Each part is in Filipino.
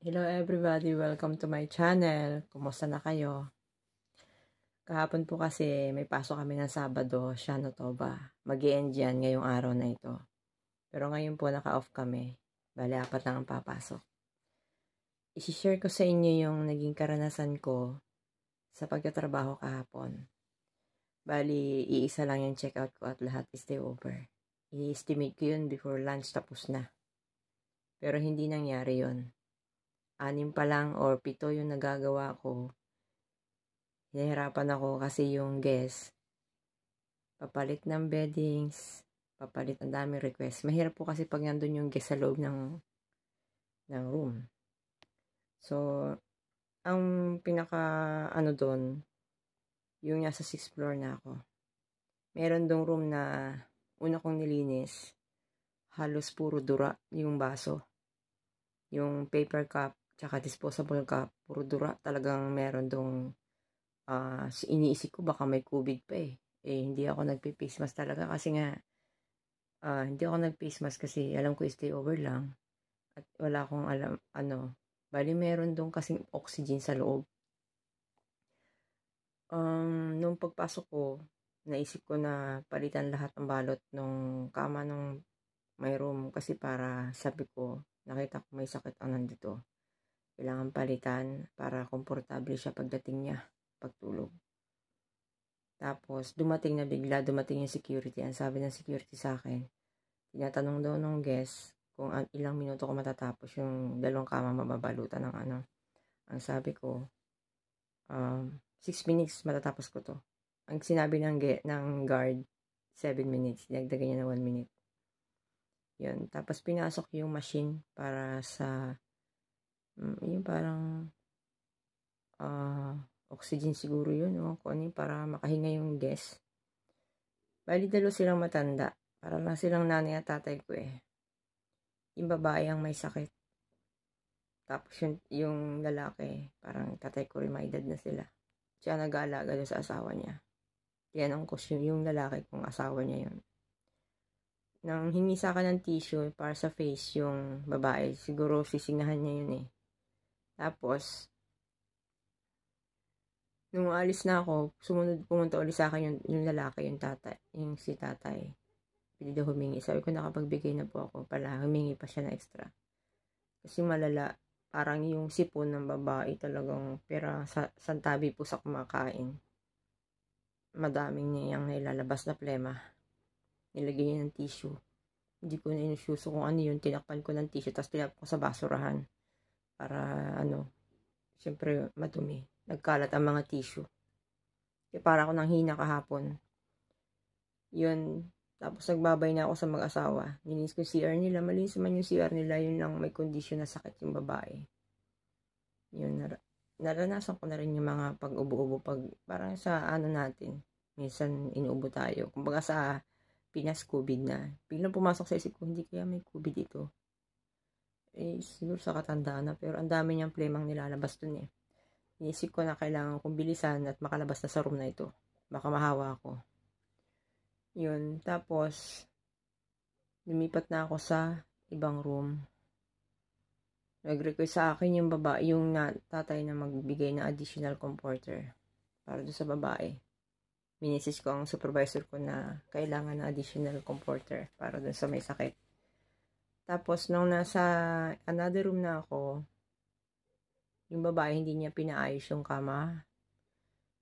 Hello everybody, welcome to my channel. Kumusta na kayo? Kahapon po kasi may pasok kami ng Sabado, siya na to ba? mag end yan ngayong araw na ito. Pero ngayon po naka-off kami. Bale, apat lang ang papasok. I-share ko sa inyo yung naging karanasan ko sa pagtatrabaho kahapon. Bali, iisa lang yung checkout ko at lahat is stay over. I-estimate ko yun before lunch tapos na. Pero hindi nangyari yon anim pa lang or pito yung nagagawa ko, hinahirapan ako kasi yung guest, papalit ng beddings, papalit ang daming request. Mahirap po kasi pag nandun yung guest sa loob ng, ng room. So, ang pinaka ano doon, yung nasa 6th floor na ako. Meron dong room na una kong nilinis, halos puro dura yung baso. Yung paper cup, Tsaka disposable cup. Puro dura. Talagang meron dong uh, iniisip ko baka may COVID pa eh. Eh, hindi ako nagpe-face mask talaga kasi nga uh, hindi ako nag-face mask kasi alam ko stay over lang. At wala akong alam, ano. Bali, meron dong kasing oxygen sa loob. Um, nung pagpasok ko, naisip ko na palitan lahat ng balot nung kama nung my room kasi para sabi ko, nakita ko may sakit ang nandito. Kailangan palitan para komportable siya pagdating niya, pagtulog. Tapos, dumating na bigla, dumating yung security. Ang sabi ng security sa akin, tinatanong daw nung guest kung ilang minuto ko matatapos yung dalawang kama mababalutan ng ano. Ang sabi ko, um, 6 minutes matatapos ko to. Ang sinabi ng, ng guard, 7 minutes. Dagdagan niya na 1 minute. Yun. Tapos, pinasok yung machine para sa Mm, yung parang uh, oxygen siguro yun o kung ano para makahinga yung guest bali dalo silang matanda para lang silang nanay at tatay ko eh yung babae ang may sakit tapos yung, yung lalaki parang tatay ko rin may edad na sila siya nag-aalaga sa asawa niya tinanong ko yung lalaki kung asawa niya yun nang hingi sa akin ng tissue para sa face yung babae, siguro sisingahan niya yun eh. Tapos, nung alis na ako, sumunod pumunta ulit sa akin yung, yung lalaki, yung tatay, yung si tatay. Pili daw humingi. Sabi ko nakapagbigay na po ako. Pala, humingi pa siya na extra. Kasi malala, parang yung sipon ng babae talagang pera sa, santabi po sa kumakain. Madaming niya yung nailalabas na plema. Nilagay niya ng tissue. Hindi ko na inusyuso kung ano yun. Tinakpan ko ng tissue, tapos tinap ko sa basurahan para ano, syempre madumi. Nagkalat ang mga tissue. Kaya para ako nang hina kahapon. Yun, tapos nagbabay na ako sa mag-asawa. Nilinis ko yung CR nila. Malinis man yung CR nila. Yun lang may kondisyon na sakit yung babae. Yun, nar naranasan ko na rin yung mga pag-ubo-ubo. Pag, parang sa ano natin. Minsan inuubo tayo. Kumbaga sa Pinas COVID na. Biglang pumasok sa isip ko, hindi kaya may COVID ito eh, siguro sa katandaan na, pero ang dami niyang playmang nilalabas dun eh. Iisip ko na kailangan kong bilisan at makalabas na sa room na ito. Baka mahawa ako. Yun, tapos, lumipat na ako sa ibang room. Nag-request sa akin yung babae, yung na, tatay na magbigay ng additional comforter para doon sa babae. Minisis ko ang supervisor ko na kailangan ng additional comforter para doon sa may sakit. Tapos, nung nasa another room na ako, yung babae hindi niya pinaayos yung kama.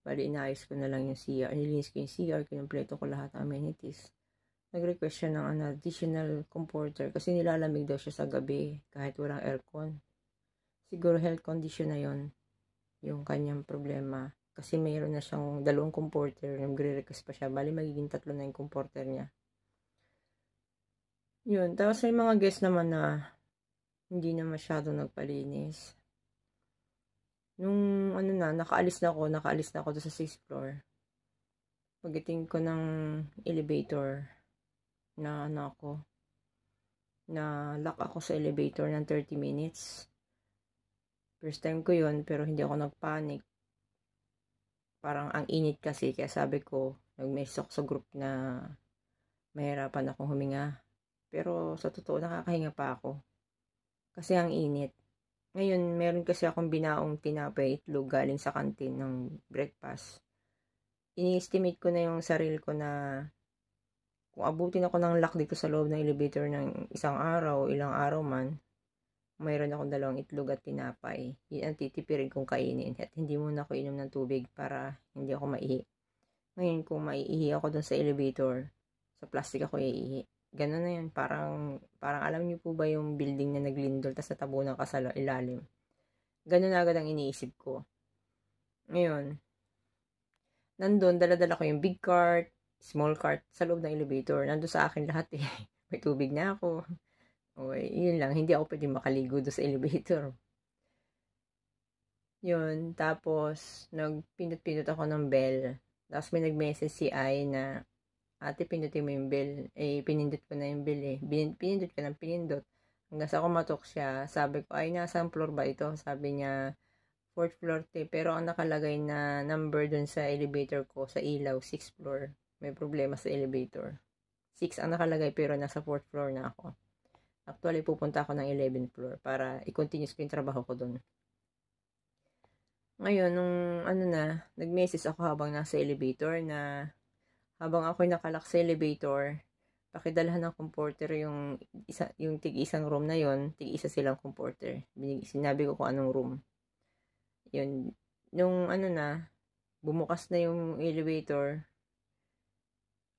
Bali, inaayos ko na lang yung CR. Nilinis ko yung CR, kinumpleto ko lahat ng amenities. Nag-request siya ng an additional comforter kasi nilalamig daw siya sa gabi kahit walang aircon. Siguro health condition na yon yung kanyang problema. Kasi mayroon na siyang dalawang comforter, nagre-request pa siya. Bali, magiging tatlo na yung comforter niya. Yun. Tapos may mga guests naman na hindi na masyado nagpalinis. Nung ano na, nakaalis na ako, nakaalis na ako doon sa 6th floor. Pagdating ko ng elevator na ano ako, na lock ako sa elevator ng 30 minutes. First time ko yun, pero hindi ako nagpanic. Parang ang init kasi, kaya sabi ko, nag-message sa group na mahirapan akong huminga. Pero sa totoo, nakakahinga pa ako. Kasi ang init. Ngayon, meron kasi akong binaong tinapay itlog galing sa kantin ng breakfast. Ini-estimate ko na yung sarili ko na kung abutin ako ng lock dito sa loob ng elevator ng isang araw, ilang araw man, mayroon akong dalawang itlog at tinapay. Yun ang titipirin kong kainin at hindi muna ako inom ng tubig para hindi ako maihi. Ngayon, kung maiihi ako dun sa elevator, sa plastic ako iihi. Ganun na yun. Parang, parang alam niyo po ba yung building na naglindol tas natabunan ka sa ilalim. Ganun na agad ang iniisip ko. Ngayon, nandun, daladala ko yung big cart, small cart, sa loob ng elevator. Nandun sa akin lahat eh. May tubig na ako. Okay, yun lang. Hindi ako pwedeng makaligo doon sa elevator. Yun, tapos, nagpindot-pindot ako ng bell. Tapos may nag-message si Ai na, ate pindutin mo yung bell. Eh, pinindot ko na yung bell eh. Pinindot ko ng pinindot. Hanggang sa kumatok siya, sabi ko, ay, nasaan floor ba ito? Sabi niya, fourth floor te. Pero ang nakalagay na number dun sa elevator ko, sa ilaw, sixth floor. May problema sa elevator. Six ang nakalagay pero nasa fourth floor na ako. Actually, pupunta ako ng 11th floor para i-continuous ko yung trabaho ko dun. Ngayon, nung ano na, nag-message ako habang nasa elevator na habang ako nakalak sa elevator, pakidalhan ng comforter yung, isa, yung tig-isang room na yon tig-isa silang comforter. Binig, sinabi ko kung anong room. Yun, nung ano na, bumukas na yung elevator,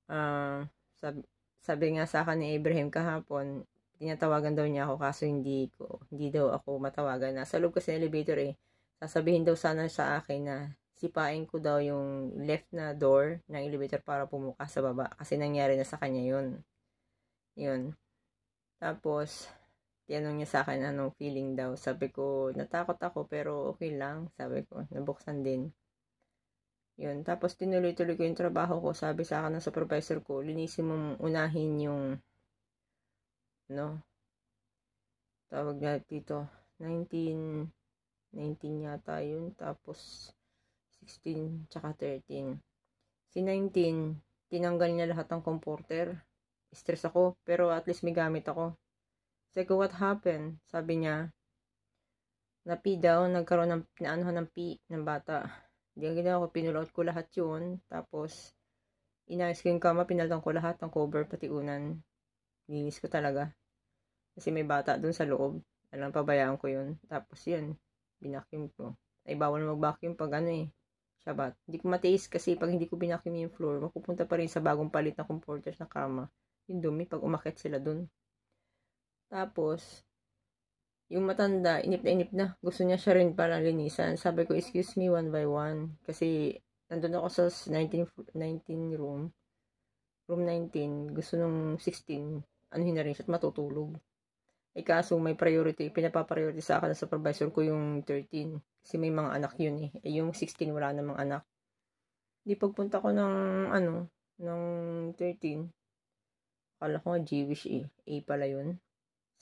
uh, ah, sabi, sabi nga sa akin ni Abraham kahapon, tinatawagan daw niya ako kaso hindi ko, hindi daw ako matawagan. na sa loob kasi elevator eh. Sasabihin daw sana sa akin na sipain ko daw yung left na door ng elevator para pumuka sa baba. Kasi nangyari na sa kanya yun. Yun. Tapos, tinanong niya sa akin anong feeling daw. Sabi ko, natakot ako pero okay lang. Sabi ko, nabuksan din. Yun. Tapos, tinuloy-tuloy ko yung trabaho ko. Sabi sa akin ng supervisor ko, linisin mong unahin yung, no, tawag na dito, 19, 19 yata yun. Tapos, 16, tsaka 13. Si 19, tinanggal niya lahat ng comforter. Stress ako, pero at least may gamit ako. Sabi what happened? Sabi niya, na P daw, nagkaroon ng, naano ng P ng bata. Hindi ang ginawa ko, pinulot ko lahat yun. Tapos, inayos ko yung kama, pinaltan ko lahat ng cover, pati unan. Linis ko talaga. Kasi may bata dun sa loob. Alam, pabayaan ko yun. Tapos yun, binacuum ko. Ay, bawal mag-vacuum pag ano eh. Shabat. Hindi ko matiis kasi pag hindi ko binakim yung floor, mapupunta pa rin sa bagong palit na comforters na kama. Yung dumi pag umakit sila dun. Tapos, yung matanda, inip na inip na. Gusto niya siya rin parang linisan. Sabi ko, excuse me one by one. Kasi, nandun ako sa 19, 19 room. Room 19. Gusto nung 16. Ano na rin siya at matutulog. Eh kaso may priority, pinapapriority sa akin ng supervisor ko yung 13. Kasi may mga anak yun eh. eh yung 16 wala namang anak. Di pagpunta ko ng ano, ng 13. Akala ko Jewish eh. A pala yun.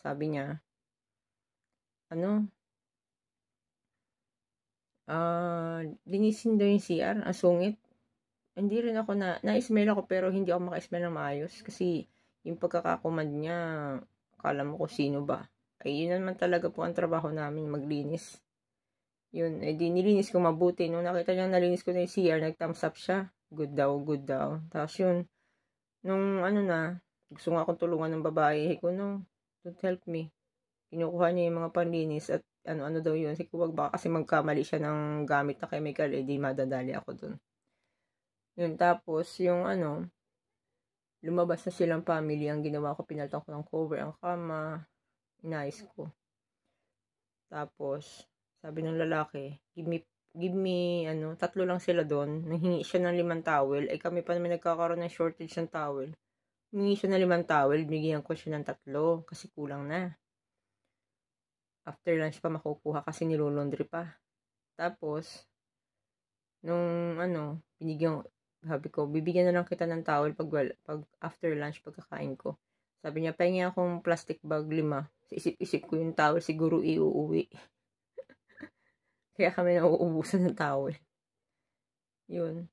Sabi niya, ano, ah, uh, linisin daw yung CR, ang sungit. Hindi rin ako na, na-smell ako pero hindi ako maka-smell ng maayos kasi yung pagkakakomand niya, Kala mo ko sino ba? Ay, yun naman talaga po ang trabaho namin, maglinis. Yun, eh di nilinis ko mabuti. Nung nakita niya nalinis ko na yung CR, nag-thumbs up siya. Good daw, good daw. Tapos yun, nung ano na, gusto nga akong tulungan ng babae. Hey, ko, no, don't help me. Kinukuha niya yung mga panlinis at ano-ano daw yun. Sige, wag baka kasi magkamali siya ng gamit na chemical, eh di madadali ako dun. Yun, tapos yung ano, Lumabas na silang family. Ang ginawa ko, pinaltan ko ng cover ang kama. Inayos ko. Tapos, sabi ng lalaki, give me, give me, ano, tatlo lang sila doon. Nanghingi siya ng limang towel. Ay eh, kami pa naman nagkakaroon ng shortage ng towel. Humingi siya ng limang towel. Bigyan ko siya ng tatlo kasi kulang na. After lunch pa makukuha kasi nilulundry pa. Tapos, nung ano, binigyan, sabi ko, bibigyan na lang kita ng towel pag, pag after lunch pagkakain ko. Sabi niya, pahingi akong plastic bag lima. Isip-isip ko yung towel, siguro iuuwi. Kaya kami nauubusan ng towel. Yun.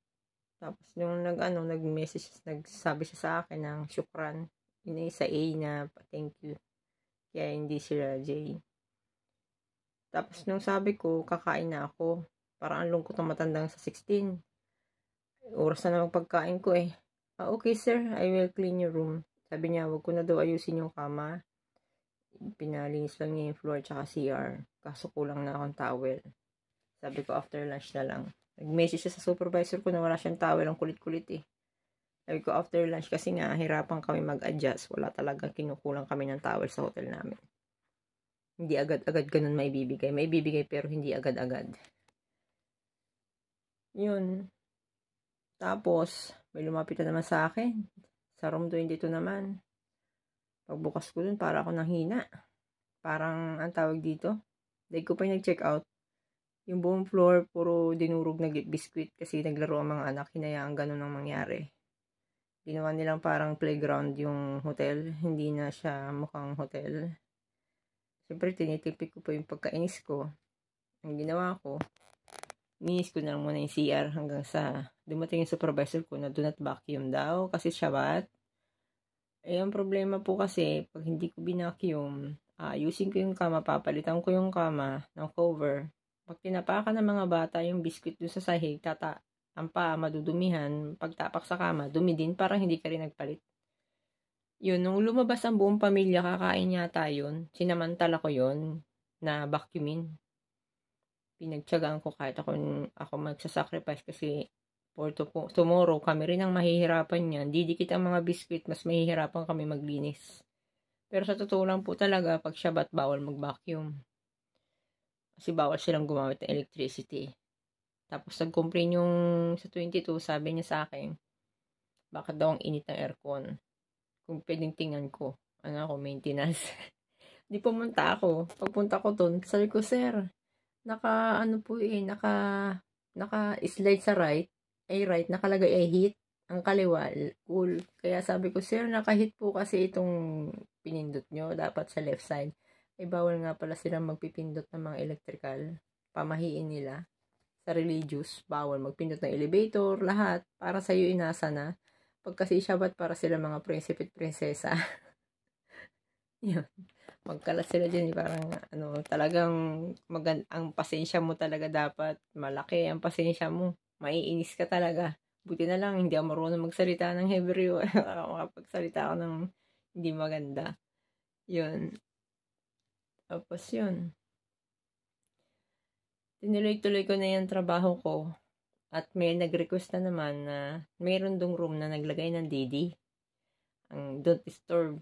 Tapos nung nag, ano, nag-message, nagsabi siya sa akin ng syukran. Yun sa A na thank you. Kaya hindi sila J. Tapos nung sabi ko, kakain na ako. Parang ang lungkot ng matandang sa 16. Oras na na pagkain ko eh. Ah, okay sir, I will clean your room. Sabi niya, wag ko na daw ayusin yung kama. Pinalinis lang niya yung floor tsaka CR. Kaso kulang na akong towel. Sabi ko, after lunch na lang. Nag-message siya sa supervisor ko na wala siyang towel. Ang kulit-kulit eh. Sabi ko, after lunch kasi nga, hirapan kami mag-adjust. Wala talagang kinukulang kami ng towel sa hotel namin. Hindi agad-agad ganun may bibigay. May bibigay pero hindi agad-agad. Yun. Tapos, may lumapit na naman sa akin. Sa room 22 naman. Pagbukas ko dun, para ako nang hina. Parang, ang tawag dito, dahil ko pa yung nag-check out. Yung buong floor, puro dinurog na biskuit kasi naglaro ang mga anak. Hinayaan ganun ang mangyari. Ginawa nilang parang playground yung hotel. Hindi na siya mukhang hotel. Siyempre, tinitipik ko po yung pagkainis ko. Ang ginawa ko, Ninis ko na lang muna yung CR hanggang sa dumating yung supervisor ko na do not vacuum daw kasi Shabbat. Eh, ang problema po kasi, pag hindi ko binacuum, ayusin using ko yung kama, papalitan ko yung kama ng cover. Pag tinapakan ng mga bata yung biskuit dun sa sahig, tata, ang pa, madudumihan, pagtapak sa kama, dumi din, parang hindi ka rin nagpalit. Yun, nung lumabas ang buong pamilya, kakain yata yun, sinamantala ko yun, na vacuumin pinagtsagaan ko kahit ako, ako magsasacrifice kasi for to, tomorrow kami rin ang mahihirapan yan. Didikit ang mga biskwit, mas mahihirapan kami maglinis. Pero sa totoo lang po talaga, pag Shabbat, bawal mag-vacuum. Kasi bawal silang gumamit ng electricity. Tapos nag-complain yung sa 22, sabi niya sa akin, bakit daw ang init ng aircon? Kung pwedeng tingnan ko, ano ako, maintenance. Di pumunta ako. Pagpunta ko doon, sabi ko, sir, naka ano po eh, naka naka slide sa right, ay right, nakalagay ay eh, hit, ang kaliwa, cool. Kaya sabi ko, sir, naka-hit po kasi itong pinindot nyo, dapat sa left side. Ay eh, bawal nga pala sila magpipindot ng mga electrical, pamahiin nila. Sa religious, bawal magpindot ng elevator, lahat, para sa iyo inasa na. Pag kasi shabat para sila mga prinsipe at prinsesa. Yun magkalat sila dyan. Parang, ano, talagang magand ang pasensya mo talaga dapat. Malaki ang pasensya mo. Maiinis ka talaga. Buti na lang, hindi ako marunong magsalita ng Hebreo. Makapagsalita ako ng hindi maganda. Yun. Tapos yun. Tinuloy-tuloy ko na yung trabaho ko. At may nag-request na naman na mayroon dong room na naglagay ng DD. Ang don't disturb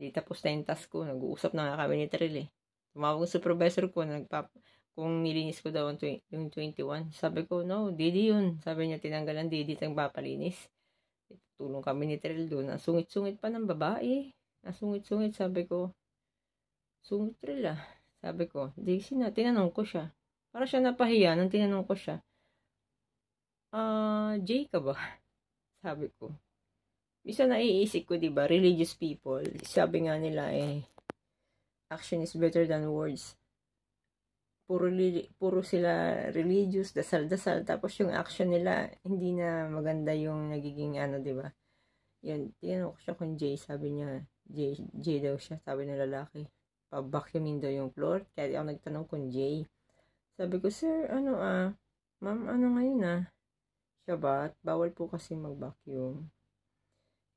Di tapos na yung task ko. Nag-uusap na nga kami ni Trill eh. Tumawag sa supervisor ko na nagpap kung nilinis ko daw yung 21. Sabi ko, no, Didi yun. Sabi niya, tinanggalan Didi tang papalinis. Tulong kami ni Trill doon. Ang sungit-sungit pa ng babae. Ang sungit-sungit, sabi ko, sungit Trill ah. Sabi ko, di sina, tinanong ko siya. Para siya napahiya nang tinanong ko siya. Ah, uh, Jay ka ba? Sabi ko isa naiisip ko, di ba, religious people, sabi nga nila eh, action is better than words. Puro, puro sila religious, dasal-dasal, tapos yung action nila, hindi na maganda yung nagiging ano, di ba? Yun, tinanong ko siya kung Jay, sabi niya, Jay, Jay daw siya, sabi ng lalaki. Pabakyumin daw yung floor, kaya ako nagtanong kung Jay. Sabi ko, sir, ano ah, ma'am, ano ngayon ah? Siya Bawal po kasi mag-vacuum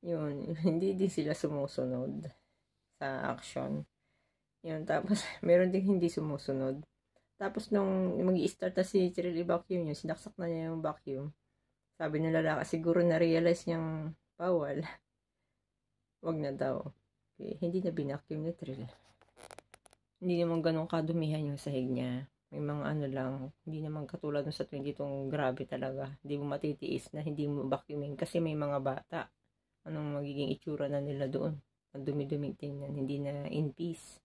yun, hindi din sila sumusunod sa action. Yun, tapos, meron ding hindi sumusunod. Tapos, nung mag-i-start na si Cheryl vacuum yun, sinaksak na niya yung vacuum. Sabi ng lalaki, siguro na-realize niyang bawal. Wag na daw. Okay, hindi na binacuum ni Cheryl. Hindi naman ganun kadumihan yung sahig niya. May mga ano lang, hindi naman katulad sa 20 22 grabe talaga. Hindi mo matitiis na hindi mo vacuuming kasi may mga bata anong magiging itsura na nila doon. Ang dumi-duming tingnan, hindi na in peace.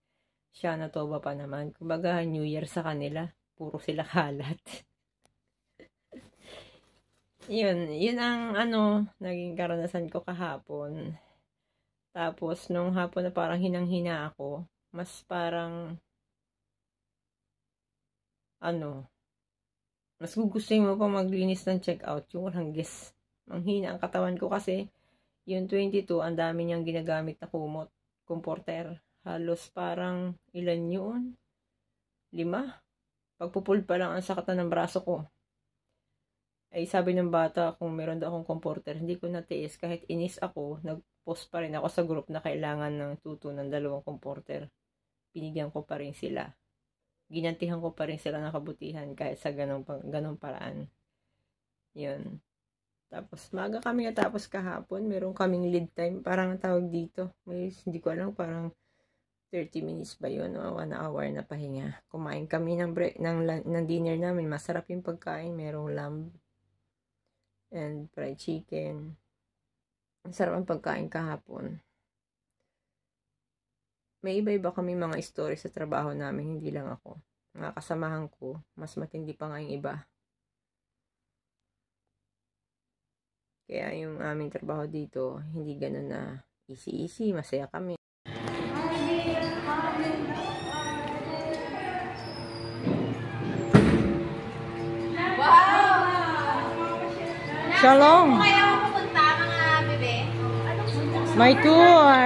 Siya na toba pa naman. Kumbaga, New Year sa kanila. Puro sila kalat. yun, yun ang ano, naging karanasan ko kahapon. Tapos, nung hapon na parang hinang-hina ako, mas parang, ano, mas gugustuhin mo pa maglinis ng check-out yung walang guess. Manghina ang katawan ko kasi yung 22, ang dami niyang ginagamit na kumot, comforter. Halos parang ilan yun? Lima? Pagpupul pa lang ang sakata ng braso ko. Ay sabi ng bata kung meron daw akong comforter, hindi ko natiis kahit inis ako, nag-post pa rin ako sa group na kailangan ng tuto ng dalawang comforter. Pinigyan ko pa rin sila. Ginantihan ko pa rin sila ng kabutihan kahit sa ganong, ganong paraan. Yun. Tapos, maga kami natapos kahapon. Meron kaming lead time. Parang tawag dito. May, hindi ko alam, parang 30 minutes ba yun o 1 hour na pahinga. Kumain kami ng, break, ng, ng dinner namin. Masarap yung pagkain. Merong lamb and fried chicken. Masarap ang pagkain kahapon. May iba-iba kami mga story sa trabaho namin. Hindi lang ako. Mga kasamahan ko, mas matindi pa nga yung iba. Kaya yung aming trabaho dito, hindi ganun na easy-easy, masaya kami. Wow! Shalom! Kaya pupunta, mga bebe? My tour!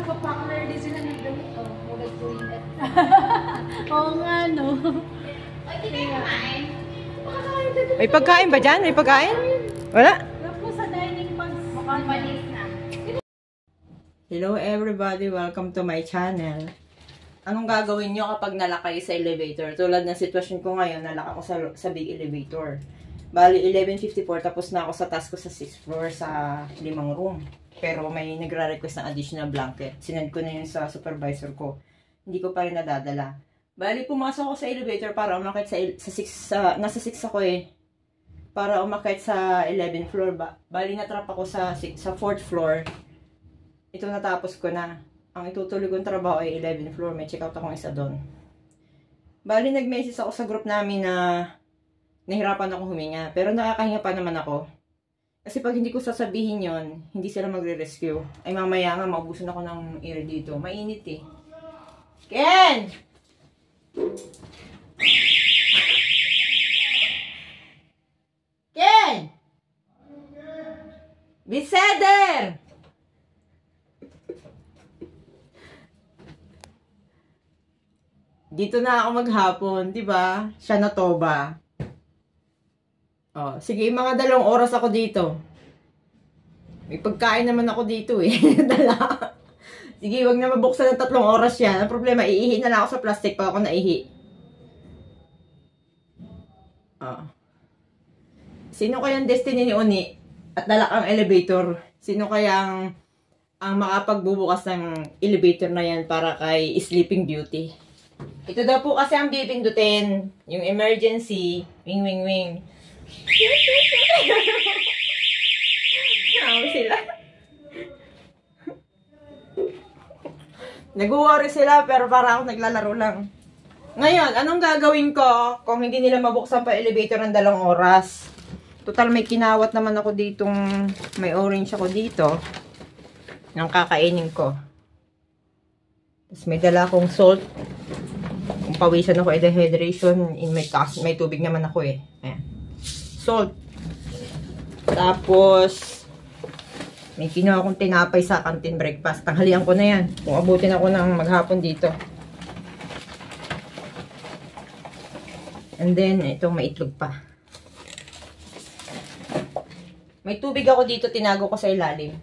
Nakapackler din sila ng damit. Oh, wag at Oo nga, no? Ay, hindi kumain. May pagkain ba dyan? May pagkain? Wala? sa dining Hello everybody! Welcome to my channel. Anong gagawin nyo kapag nalakay sa elevator? Tulad ng sitwasyon ko ngayon, nalaka ko sa, sa big elevator. Bali, 11.54 tapos na ako sa task ko sa 6th floor sa limang room. Pero may nagre-request ng additional blanket. Sinad ko na yun sa supervisor ko. Hindi ko pa rin nadadala. Bali, pumasok ako sa elevator para umakit sa, sa, six, sa nasa 6 ako eh. Para umakit sa 11th floor. Ba Bali, natrap ako sa, six, sa 4th floor. Ito natapos ko na. Ang itutuloy kong trabaho ay 11th floor. May check out akong isa doon. Bali, nag-message ako sa group namin na nahirapan ako huminga. Pero nakakahinga pa naman ako. Kasi pag hindi ko sasabihin yon hindi sila magre-rescue. Ay mamaya nga, maubusan ako ng air dito. Mainit eh. Ken! Ken! Biseder! Dito na ako maghapon, di ba? Siya na to ba? Oh, sige, mga dalawang oras ako dito. May pagkain naman ako dito eh. Dala. Sige, wag na mabuksan ng tatlong oras yan. Ang problema, iihi na lang ako sa plastic pa ako naihi. Oh. Sino kayang destiny ni Uni at nalakang elevator? Sino kayang ang makapagbubukas ng elevator na yan para kay Sleeping Beauty? Ito daw po kasi ang pipindutin. Yung emergency. Wing, wing, wing. Ano sila? Nag-worry sila pero para ako naglalaro lang. Ngayon, anong gagawin ko kung hindi nila mabuksan pa elevator ng dalawang oras? Total, may kinawat naman ako ditong, may orange ako dito. Nang kakainin ko. Tapos may dala akong salt. Kung pawisan ako, eh, dehydration in my task. May tubig naman ako eh. Ayan. Salt. Tapos, may kinuha akong tinapay sa canteen breakfast. Tanghalian ko na yan. Kung abutin ako ng maghapon dito. And then, itong maitlog pa. May tubig ako dito, tinago ko sa ilalim.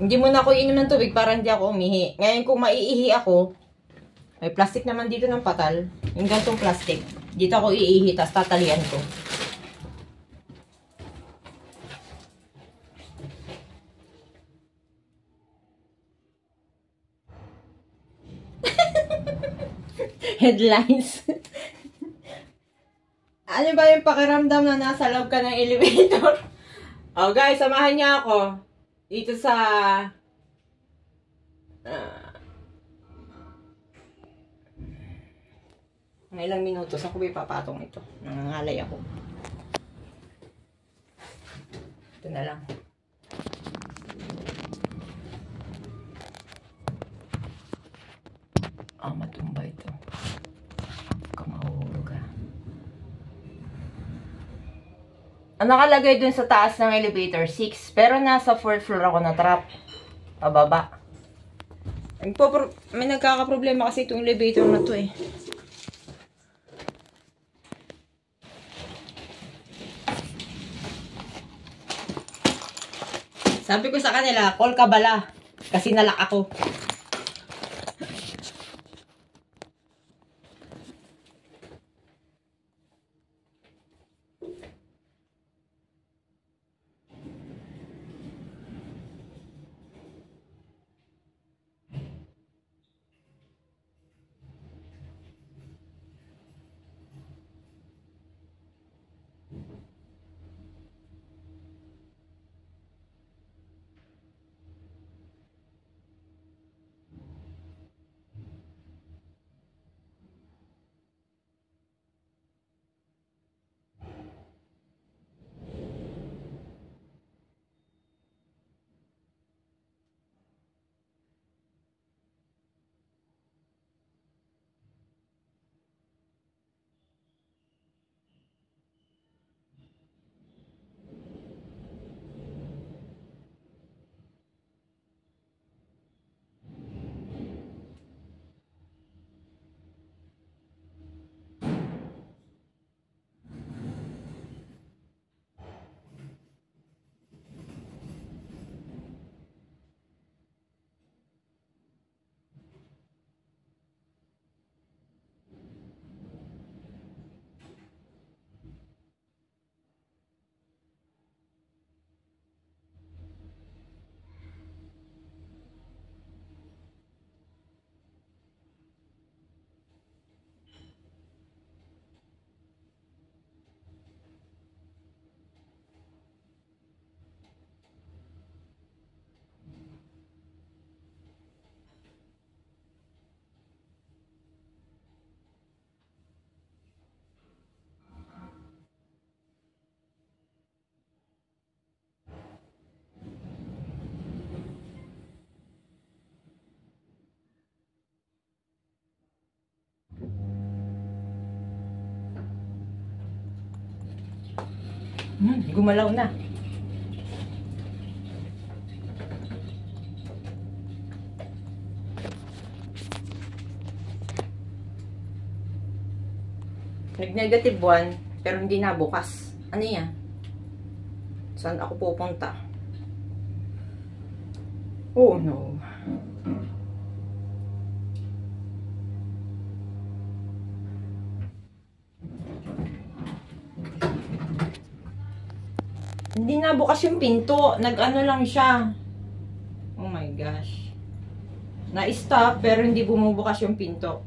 Hindi muna ako iinom ng tubig para hindi ako umihi. Ngayon kung maiihi ako, may plastic naman dito ng patal. Yung gantong plastic. Dito ako iihi, tapos tatalian ko. headlines. ano ba yung pakiramdam na nasa loob ka ng elevator? oh guys, samahan niya ako dito sa uh, ilang minuto sa ko papatong ito? Nangangalay ako. Ito na lang. Ah, matumba ito. Ang nakalagay dun sa taas ng elevator, 6. Pero nasa 4th floor ako na trap. Pababa. May nagkakaproblema kasi itong elevator na to eh. Sabi ko sa kanila, call ka bala. Kasi nalak ako. Hmm, gumalaw na. Nag-negative 1, pero hindi na bukas. Ano yan? Saan ako pupunta? Oh no. Hindi na bukas yung pinto. Nag-ano lang siya. Oh my gosh. Na-stop pero hindi bumubukas yung pinto.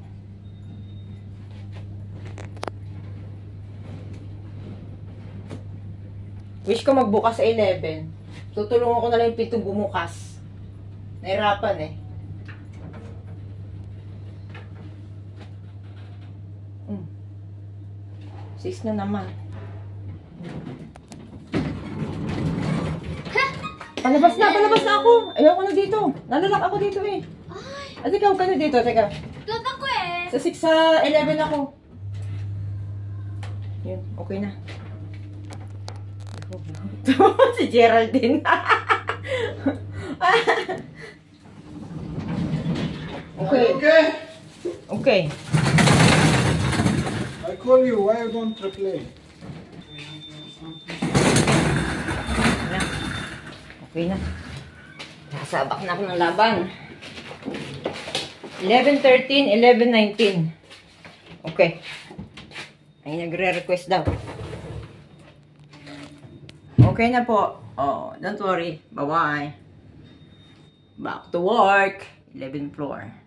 Wish ko magbukas sa 11. Tutulungan ko na lang yung pinto bumukas. Nahirapan eh. Mm. Sis na naman. Palabas na, palabas na ako. Ayoko na dito. Nalalak ako dito eh. Ay. At ikaw ka na dito, teka. Vlog ako eh. Sa 6 sa 11 ako. Yun, okay na. si Geraldine. okay. Okay. Okay. I call you. Why you don't reply? Okay na. Nasabak na ako ng laban. 11.13, 11.19. Okay. Ay, nagre-request daw. Okay na po. Oh, don't worry. Bye-bye. Back to work. 11th floor.